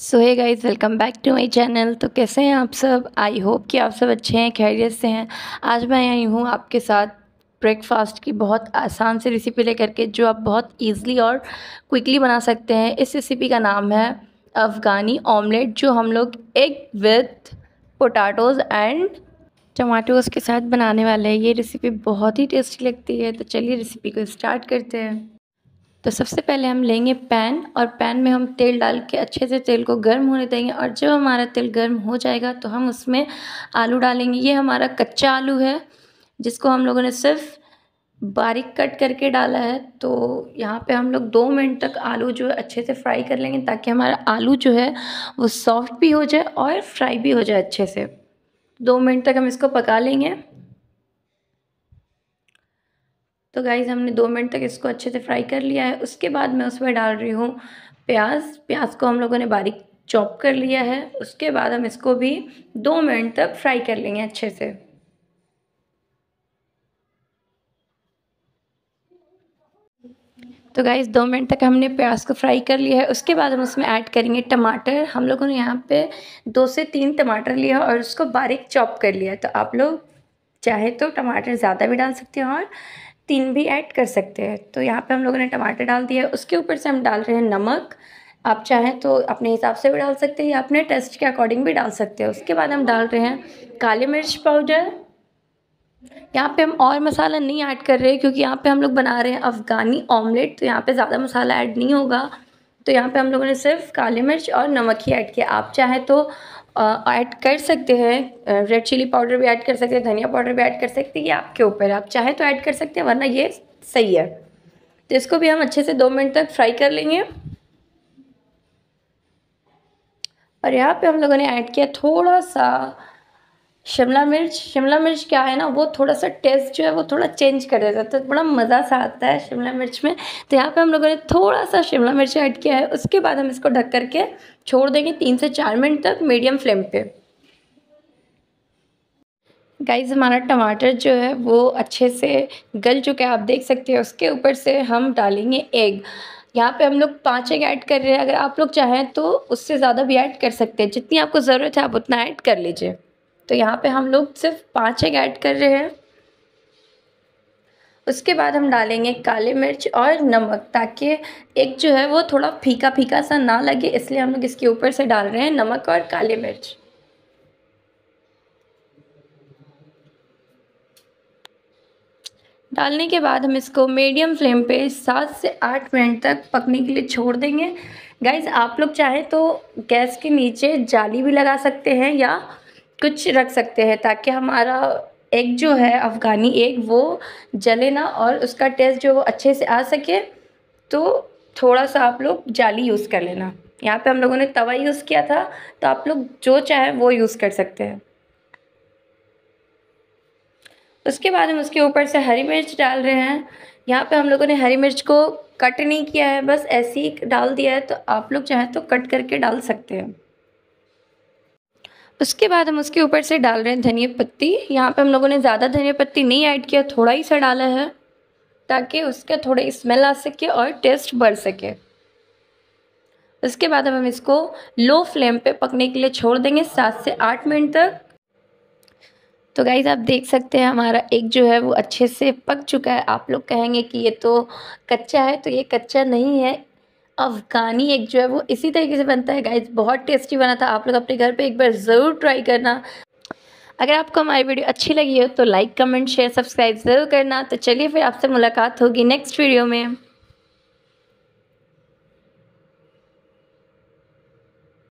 so hi guys welcome back to my channel तो कैसे हैं आप सब आई होप कि आप सब अच्छे हैं खैरियत से हैं आज मैं आई हूँ आपके साथ ब्रेकफास्ट की बहुत आसान सी रेसिपी लेकर के जो आप बहुत ईजली और क्विकली बना सकते हैं इस रेसिपी का नाम है अफ़गानी ऑमलेट जो हम लोग egg with potatoes and tomatoes के साथ बनाने वाले हैं ये रेसिपी बहुत ही टेस्टी लगती है तो चलिए रेसिपी को स्टार्ट करते हैं तो सबसे पहले हम लेंगे पैन और पैन में हम तेल डाल के अच्छे से तेल को गर्म होने देंगे और जब हमारा तेल गर्म हो जाएगा तो हम उसमें आलू डालेंगे ये हमारा कच्चा आलू है जिसको हम लोगों ने सिर्फ बारीक कट करके डाला है तो यहाँ पे हम लोग दो मिनट तक आलू जो है अच्छे से फ्राई कर लेंगे ताकि हमारा आलू जो है वो सॉफ्ट भी हो जाए और फ्राई भी हो जाए अच्छे से दो मिनट तक हम इसको पका लेंगे तो गाइज़ हमने दो मिनट तक इसको अच्छे से फ्राई कर लिया है उसके बाद मैं उसमें डाल रही हूँ प्याज प्याज को हम लोगों ने बारीक चॉप कर लिया है उसके बाद हम इसको भी दो मिनट तक फ्राई कर लेंगे अच्छे से तो गाइज़ दो मिनट तक हमने प्याज को फ्राई कर लिया है उसके बाद हम उसमें ऐड करेंगे टमाटर हम लोगों ने यहाँ पे दो से तीन टमाटर लिया और उसको बारीक चॉप कर लिया तो आप लोग चाहे तो टमाटर ज़्यादा भी डाल सकते हैं और तीन भी ऐड कर सकते हैं तो यहाँ पे हम लोगों ने टमाटर डाल दिया है उसके ऊपर से हम डाल रहे हैं नमक आप चाहें तो अपने हिसाब से भी डाल सकते हैं या अपने टेस्ट के अकॉर्डिंग भी डाल सकते हैं उसके बाद हम डाल रहे हैं काली मिर्च पाउडर यहाँ पे हम और मसाला नहीं ऐड कर रहे क्योंकि यहाँ पे हम लोग बना रहे हैं अफ़गानी ऑमलेट तो यहाँ पे ज़्यादा मसाला ऐड नहीं होगा तो यहाँ पे हम लोगों ने सिर्फ काली मिर्च और नमक ही ऐड किया आप चाहे तो ऐड कर सकते हैं रेड चिली पाउडर भी ऐड कर सकते हैं धनिया पाउडर भी ऐड कर सकते हैं ये आपके ऊपर आप चाहे तो ऐड कर सकते हैं वरना ये सही है तो इसको भी हम अच्छे से दो मिनट तक फ्राई कर लेंगे और यहाँ पे हम लोगों ने ऐड किया थोड़ा सा शिमला मिर्च शिमला मिर्च क्या है ना वो थोड़ा सा टेस्ट जो है वो थोड़ा चेंज कर देता है तो बड़ा मज़ा सा आता है शिमला मिर्च में तो यहाँ पे हम लोगों ने थोड़ा सा शिमला मिर्च ऐड किया है उसके बाद हम इसको ढक करके छोड़ देंगे तीन से चार मिनट तक मीडियम फ्लेम पे गाइज हमारा टमाटर जो है वो अच्छे से गल चुका है आप देख सकते हैं उसके ऊपर से हम डालेंगे एग यहाँ पे हम लोग पाँच एग ऐड कर रहे हैं अगर आप लोग चाहें तो उससे ज़्यादा भी ऐड कर सकते हैं जितनी आपको ज़रूरत है आप उतना ऐड कर लीजिए तो यहाँ पे हम लोग सिर्फ पाँच एक ऐड कर रहे हैं उसके बाद हम डालेंगे काले मिर्च और नमक ताकि एक जो है वो थोड़ा फीका फीका सा ना लगे इसलिए हम लोग इसके ऊपर से डाल रहे हैं नमक और काले मिर्च डालने के बाद हम इसको मीडियम फ्लेम पे सात से आठ मिनट तक पकने के लिए छोड़ देंगे गाइज़ आप लोग चाहें तो गैस के नीचे जाली भी लगा सकते हैं या कुछ रख सकते हैं ताकि हमारा एग जो है अफ़गानी एग वो जले ना और उसका टेस्ट जो वो अच्छे से आ सके तो थोड़ा सा आप लोग जाली यूज़ कर लेना यहाँ पे हम लोगों ने तवा यूज़ किया था तो आप लोग जो चाहें वो यूज़ कर सकते हैं उसके बाद हम उसके ऊपर से हरी मिर्च डाल रहे हैं यहाँ पे हम लोगों ने हरी मिर्च को कट नहीं किया है बस ऐसे ही डाल दिया है तो आप लोग चाहें तो कट करके डाल सकते हैं उसके बाद हम उसके ऊपर से डाल रहे हैं धनिया पत्ती यहाँ पे हम लोगों ने ज़्यादा धनिया पत्ती नहीं ऐड किया थोड़ा ही सा डाला है ताकि उसका थोड़ी स्मेल आ सके और टेस्ट बढ़ सके उसके बाद हम इसको लो फ्लेम पे पकने के लिए छोड़ देंगे सात से आठ मिनट तक तो गाइज आप देख सकते हैं हमारा एक जो है वो अच्छे से पक चुका है आप लोग कहेंगे कि ये तो कच्चा है तो ये कच्चा नहीं है अफ़गानी एग जो है वो इसी तरीके से बनता है गाइज बहुत टेस्टी बना था आप लोग अपने घर पर एक बार ज़रूर ट्राई करना अगर आपको हमारी वीडियो अच्छी लगी हो तो लाइक कमेंट शेयर सब्सक्राइब ज़रूर करना तो चलिए फिर आपसे मुलाकात होगी नेक्स्ट वीडियो में